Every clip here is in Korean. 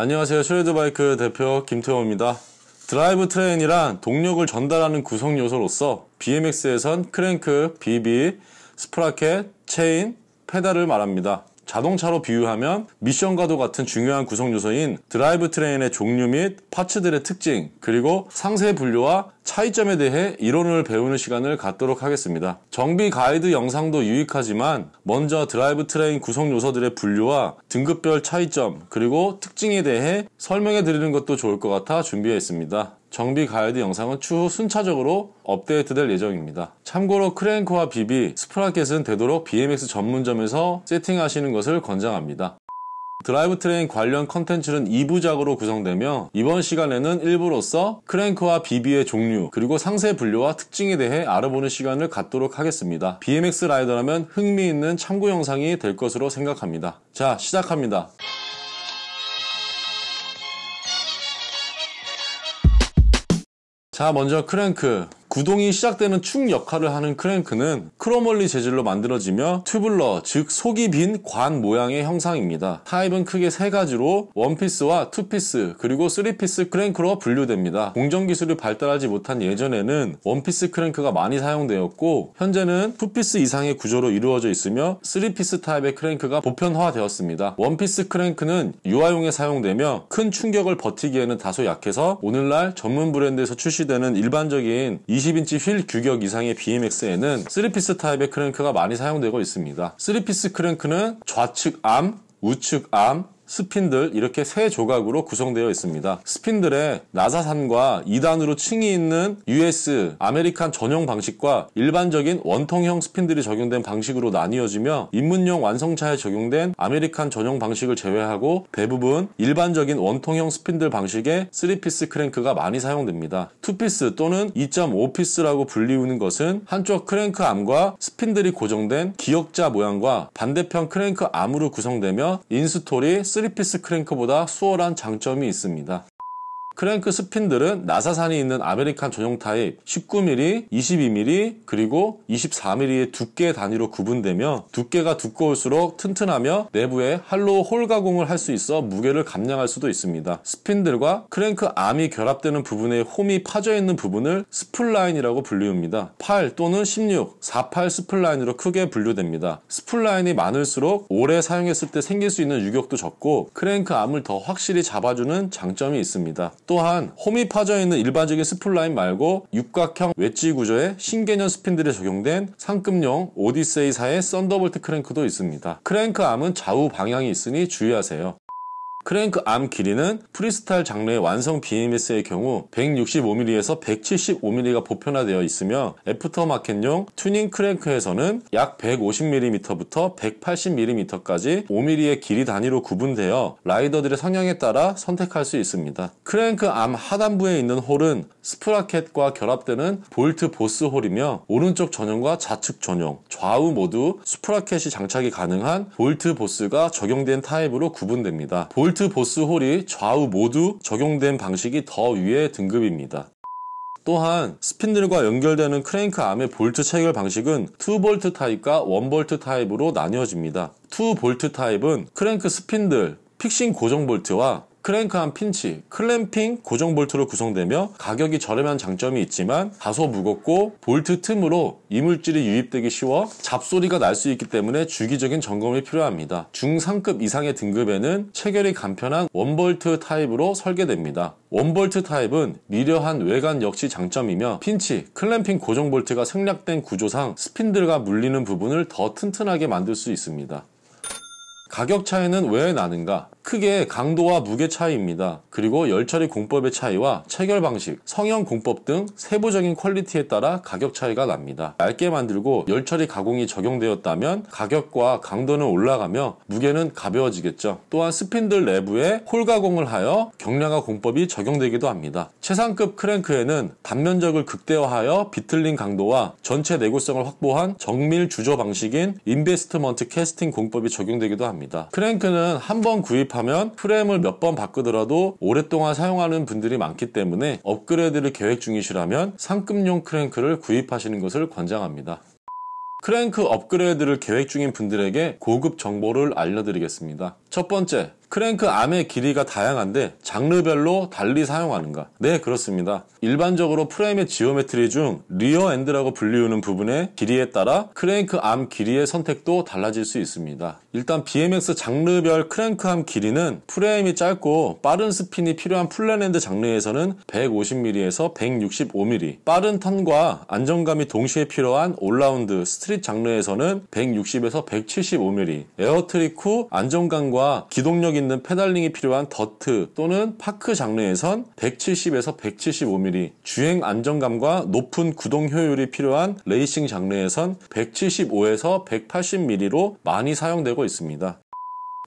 안녕하세요. 슈레드바이크 대표 김태호입니다. 드라이브 트레인이란 동력을 전달하는 구성 요소로서 BMX에선 크랭크, BB, 스프라켓, 체인, 페달을 말합니다. 자동차로 비유하면 미션과도 같은 중요한 구성 요소인 드라이브 트레인의 종류 및 파츠들의 특징, 그리고 상세 분류와 차이점에 대해 이론을 배우는 시간을 갖도록 하겠습니다. 정비 가이드 영상도 유익하지만 먼저 드라이브 트레인 구성 요소들의 분류와 등급별 차이점, 그리고 특징에 대해 설명해 드리는 것도 좋을 것 같아 준비했습니다. 정비 가이드 영상은 추후 순차적으로 업데이트될 예정입니다. 참고로 크랭크와 비비, 스프라켓은 되도록 BMX 전문점에서 세팅하시는 것을 권장합니다. 드라이브 트레인 관련 컨텐츠는 2부작으로 구성되며 이번 시간에는 1부로서 크랭크와 비비의 종류 그리고 상세 분류와 특징에 대해 알아보는 시간을 갖도록 하겠습니다. BMX 라이더라면 흥미있는 참고 영상이 될 것으로 생각합니다. 자 시작합니다. 자, 먼저 크랭크. 구동이 시작되는 축 역할을 하는 크랭크는 크로멀리 재질로 만들어지며 튜블러, 즉 속이 빈 관 모양의 형상입니다. 타입은 크게 세 가지로 원피스와 투피스 그리고 쓰리피스 크랭크로 분류됩니다. 공정 기술이 발달하지 못한 예전에는 원피스 크랭크가 많이 사용되었고 현재는 투피스 이상의 구조로 이루어져 있으며 쓰리피스 타입의 크랭크가 보편화되었습니다. 원피스 크랭크는 유아용에 사용되며 큰 충격을 버티기에는 다소 약해서 오늘날 전문 브랜드에서 출시되는 일반적인 20 90인치 휠 규격 이상의 BMX에는 3피스 타입의 크랭크가 많이 사용되고 있습니다. 3피스 크랭크는 좌측 암, 우측 암, 스핀들 이렇게 세 조각으로 구성되어 있습니다. 스핀들의 나사산과 2단으로 층이 있는 US 아메리칸 전용 방식과 일반적인 원통형 스핀들이 적용된 방식으로 나뉘어지며 입문용 완성차에 적용된 아메리칸 전용 방식을 제외하고 대부분 일반적인 원통형 스핀들 방식의 3피스 크랭크가 많이 사용됩니다. 2피스 또는 2.5피스라고 불리우는 것은 한쪽 크랭크 암과 스핀들이 고정된 기역자 모양과 반대편 크랭크 암으로 구성되며 인스톨이 3피스 크랭크보다 수월한 장점이 있습니다. 크랭크 스핀들은 나사산이 있는 아메리칸 전용 타입 19mm, 22mm, 그리고 24mm의 두께 단위로 구분되며 두께가 두꺼울수록 튼튼하며 내부에 할로 우홀 가공을 할 수 있어 무게를 감량할 수도 있습니다. 스핀들과 크랭크 암이 결합되는 부분에 홈이 파져 있는 부분을 스플라인이라고 불리웁니다. 8 또는 16, 48 스플라인으로 크게 분류됩니다. 스플라인이 많을수록 오래 사용했을 때 생길 수 있는 유격도 적고 크랭크 암을 더 확실히 잡아주는 장점이 있습니다. 또한 홈이 파져 있는 일반적인 스플라인 말고 육각형 웨지 구조의 신개념 스핀들이 적용된 상급용 오디세이사의 썬더볼트 크랭크도 있습니다. 크랭크 암은 좌우 방향이 있으니 주의하세요. 크랭크 암 길이는 프리스타일 장르의 완성 BMS의 경우 165mm에서 175mm가 보편화되어 있으며 애프터마켓용 튜닝 크랭크에서는 약 150mm부터 180mm까지 5mm의 길이 단위로 구분되어 라이더들의 성향에 따라 선택할 수 있습니다. 크랭크 암 하단부에 있는 홀은 스프라켓과 결합되는 볼트 보스 홀이며 오른쪽 전용과 좌측 전용, 좌우 모두 스프라켓이 장착이 가능한 볼트 보스가 적용된 타입으로 구분됩니다. 볼트 보스 홀이 좌우 모두 적용된 방식이 더 위의 등급입니다. 또한 스핀들과 연결되는 크랭크 암의 볼트 체결 방식은 2볼트 타입과 1볼트 타입으로 나뉘어집니다. 2볼트 타입은 크랭크 스핀들, 픽싱 고정 볼트와 크랭크한 핀치, 클램핑 고정 볼트로 구성되며 가격이 저렴한 장점이 있지만 다소 무겁고 볼트 틈으로 이물질이 유입되기 쉬워 잡소리가 날 수 있기 때문에 주기적인 점검이 필요합니다. 중상급 이상의 등급에는 체결이 간편한 원볼트 타입으로 설계됩니다. 원볼트 타입은 미려한 외관 역시 장점이며 핀치, 클램핑 고정 볼트가 생략된 구조상 스핀들과 물리는 부분을 더 튼튼하게 만들 수 있습니다. 가격 차이는 왜 나는가? 크게 강도와 무게 차이입니다. 그리고 열처리 공법의 차이와 체결 방식, 성형 공법 등 세부적인 퀄리티에 따라 가격 차이가 납니다. 얇게 만들고 열처리 가공이 적용되었다면 가격과 강도는 올라가며 무게는 가벼워지겠죠. 또한 스핀들 내부에 홀 가공을 하여 경량화 공법이 적용되기도 합니다. 최상급 크랭크에는 단면적을 극대화하여 비틀린 강도와 전체 내구성을 확보한 정밀 주조 방식인 인베스트먼트 캐스팅 공법이 적용되기도 합니다. 크랭크는 한번 구입한 하면 프레임을 몇 번 바꾸더라도 오랫동안 사용하는 분들이 많기 때문에 업그레이드를 계획 중이시라면 상급용 크랭크를 구입하시는 것을 권장합니다. 크랭크 업그레이드를 계획 중인 분들에게 고급 정보를 알려드리겠습니다. 첫 번째, 크랭크 암의 길이가 다양한데 장르별로 달리 사용하는가? 네, 그렇습니다. 일반적으로 프레임의 지오메트리 중 리어 엔드라고 불리우는 부분의 길이에 따라 크랭크 암 길이의 선택도 달라질 수 있습니다. 일단 BMX 장르별 크랭크 암 길이는 프레임이 짧고 빠른 스핀이 필요한 플랜엔드 장르에서는 150mm에서 165mm, 빠른 턴과 안정감이 동시에 필요한 올라운드 스트릿 장르에서는 160에서 175mm, 에어트릭 후 안정감과 기동력이 있는 페달링이 필요한 더트 또는 파크 장르에선 170에서 175mm, 주행 안정감과 높은 구동 효율이 필요한 레이싱 장르에선 175에서 180mm로 많이 사용되고 있습니다.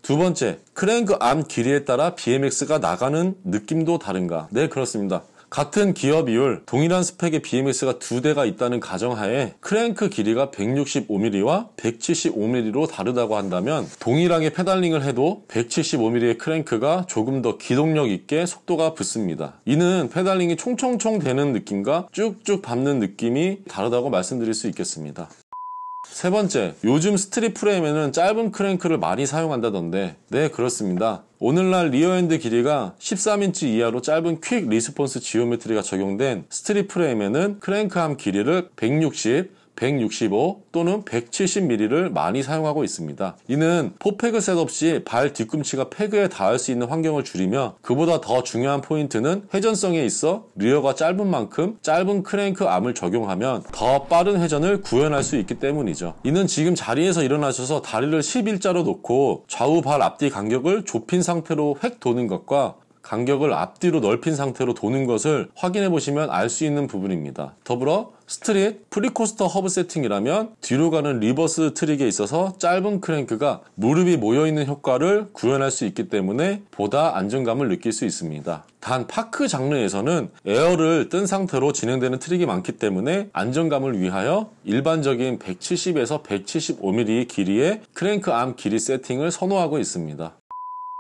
두 번째, 크랭크 암 길이에 따라 BMX가 나가는 느낌도 다른가? 네, 그렇습니다. 같은 기어 비율, 동일한 스펙의 BMX가 두 대가 있다는 가정하에 크랭크 길이가 165mm와 175mm로 다르다고 한다면 동일하게 페달링을 해도 175mm의 크랭크가 조금 더 기동력 있게 속도가 붙습니다. 이는 페달링이 총총총 되는 느낌과 쭉쭉 밟는 느낌이 다르다고 말씀드릴 수 있겠습니다. 세 번째, 요즘 스트릿 프레임에는 짧은 크랭크를 많이 사용한다던데 네 그렇습니다. 오늘날 리어핸드 길이가 13인치 이하로 짧은 퀵 리스폰스 지오메트리가 적용된 스트릿 프레임에는 크랭크함 길이를 160, 165 또는 170mm를 많이 사용하고 있습니다. 이는 포팩을 셋없이발 뒤꿈치가 패그에 닿을 수 있는 환경을 줄이며 그보다 더 중요한 포인트는 회전성에 있어 리어가 짧은 만큼 짧은 크랭크 암을 적용하면 더 빠른 회전을 구현할 수 있기 때문이죠. 이는 지금 자리에서 일어나셔서 다리를 11자로 놓고 좌우 발 앞뒤 간격을 좁힌 상태로 획 도는 것과 간격을 앞뒤로 넓힌 상태로 도는 것을 확인해 보시면 알 수 있는 부분입니다. 더불어 스트릿 프리코스터 허브 세팅이라면 뒤로 가는 리버스 트릭에 있어서 짧은 크랭크가 무릎이 모여있는 효과를 구현할 수 있기 때문에 보다 안정감을 느낄 수 있습니다. 단 파크 장르에서는 에어를 뜬 상태로 진행되는 트릭이 많기 때문에 안정감을 위하여 일반적인 170에서 175mm 길이의 크랭크 암 길이 세팅을 선호하고 있습니다.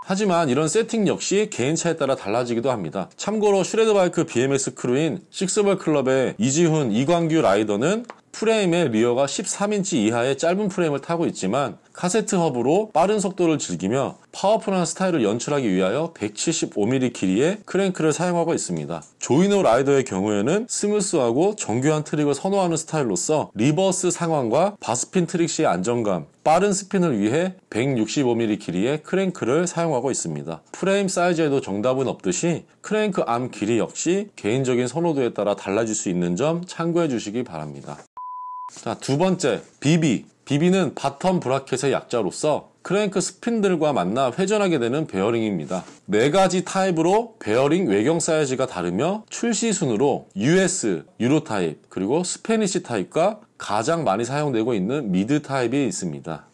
하지만 이런 세팅 역시 개인차에 따라 달라지기도 합니다. 참고로 슈레드바이크 BMX 크루인 식스벌 클럽의 이지훈, 이광규 라이더는 프레임의 리어가 13인치 이하의 짧은 프레임을 타고 있지만 카세트 허브로 빠른 속도를 즐기며 파워풀한 스타일을 연출하기 위하여 175mm 길이의 크랭크를 사용하고 있습니다. 조이노 라이더의 경우에는 스무스하고 정교한 트릭을 선호하는 스타일로서 리버스 상황과 바스핀 트릭 시의 안정감, 빠른 스핀을 위해 165mm 길이의 크랭크를 사용하고 있습니다. 프레임 사이즈에도 정답은 없듯이 크랭크 암 길이 역시 개인적인 선호도에 따라 달라질 수 있는 점 참고해 주시기 바랍니다. 자, 두 번째, BB. 비비는 바텀 브라켓의 약자로서 크랭크 스핀들과 만나 회전하게 되는 베어링입니다. 네 가지 타입으로 베어링 외경 사이즈가 다르며 출시 순으로 US 유로 타입 그리고 스페니시 타입과 가장 많이 사용되고 있는 미드 타입이 있습니다.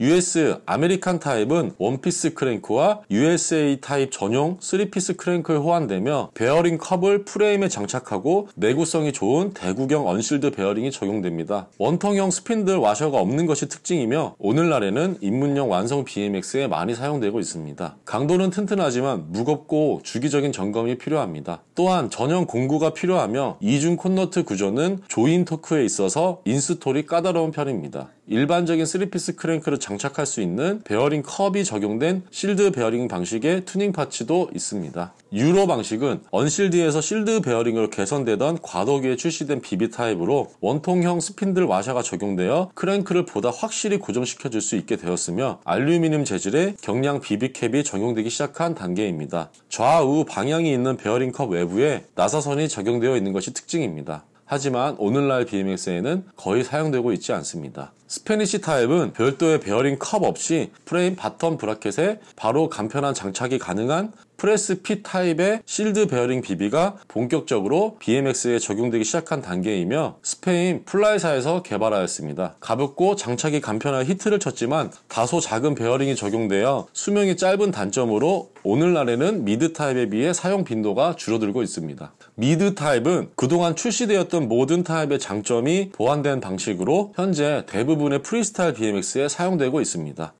US 아메리칸 타입은 원피스 크랭크와 USA 타입 전용 3피스 크랭크에 호환되며 베어링 컵을 프레임에 장착하고 내구성이 좋은 대구경 언실드 베어링이 적용됩니다. 원통형 스핀들 와셔가 없는 것이 특징이며 오늘날에는 입문용 완성 BMX에 많이 사용되고 있습니다. 강도는 튼튼하지만 무겁고 주기적인 점검이 필요합니다. 또한 전용 공구가 필요하며 이중 콘너트 구조는 조인 토크에 있어서 인스톨이 까다로운 편입니다. 일반적인 3피스 크랭크를 장착할 수 있는 베어링 컵이 적용된 실드 베어링 방식의 튜닝 파츠도 있습니다. 유로 방식은 언실드에서 실드 베어링으로 개선되던 과도기에 출시된 비비 타입으로 원통형 스핀들 와샤가 적용되어 크랭크를 보다 확실히 고정시켜줄 수 있게 되었으며 알루미늄 재질의 경량 비비 캡이 적용되기 시작한 단계입니다. 좌우 방향이 있는 베어링 컵 외부에 나사선이 적용되어 있는 것이 특징입니다. 하지만 오늘날 BMX에는 거의 사용되고 있지 않습니다. 스페니시 타입은 별도의 베어링 컵 없이 프레임 바텀 브라켓에 바로 간편한 장착이 가능한 프레스 P 타입의 실드 베어링 비비가 본격적으로 BMX에 적용되기 시작한 단계이며 스페인 플라이사에서 개발하였습니다. 가볍고 장착이 간편한 히트를 쳤지만 다소 작은 베어링이 적용되어 수명이 짧은 단점으로 오늘날에는 미드 타입에 비해 사용 빈도가 줄어들고 있습니다. 미드 타입은 그동안 출시되었던 모든 타입의 장점이 보완된 방식으로 현재 대부분의 프리스타일 BMX에 사용되고 있습니다.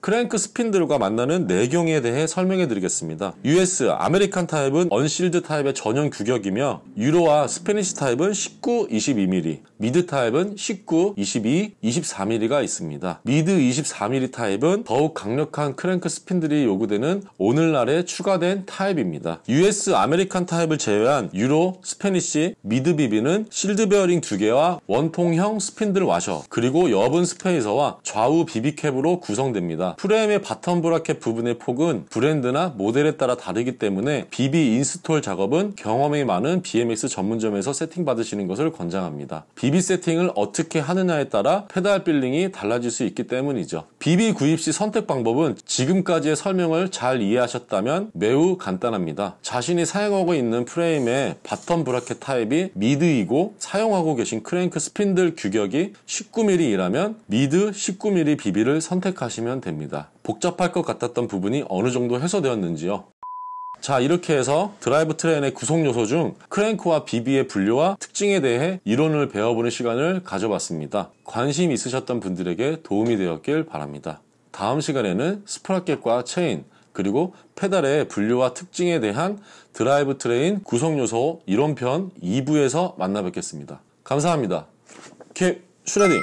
크랭크 스핀들과 만나는 내경에 네 대해 설명해 드리겠습니다. US 아메리칸 타입은 언실드 타입의 전용 규격이며 유로와 스페니시 타입은 19, 22mm, 미드 타입은 19, 22, 24mm가 있습니다. 미드 24mm 타입은 더욱 강력한 크랭크 스핀들이 요구되는 오늘날에 추가된 타입입니다. US 아메리칸 타입을 제외한 유로, 스페니시, 미드 비비는 실드 베어링 2개와 원통형 스핀들 와셔 그리고 여분 스페이서와 좌우 비비캡으로 구성됩니다. 있습니다. 프레임의 바텀 브라켓 부분의 폭은 브랜드나 모델에 따라 다르기 때문에 BB 인스톨 작업은 경험이 많은 BMX 전문점에서 세팅 받으시는 것을 권장합니다. BB 세팅을 어떻게 하느냐에 따라 페달 빌링이 달라질 수 있기 때문이죠. BB 구입 시 선택 방법은 지금까지의 설명을 잘 이해하셨다면 매우 간단합니다. 자신이 사용하고 있는 프레임의 바텀 브라켓 타입이 미드이고 사용하고 계신 크랭크 스핀들 규격이 19mm이라면 미드 19mm 비비를 선택하시면 됩니다. 됩니다. 복잡할 것 같았던 부분이 어느 정도 해소되었는지요. 자 이렇게 해서 드라이브 트레인의 구성 요소 중 크랭크와 비비의 분류와 특징에 대해 이론을 배워보는 시간을 가져봤습니다. 관심 있으셨던 분들에게 도움이 되었길 바랍니다. 다음 시간에는 스프라켓과 체인 그리고 페달의 분류와 특징에 대한 드라이브 트레인 구성 요소 이론편 2부에서 만나 뵙겠습니다. 감사합니다. 캡 슈레딩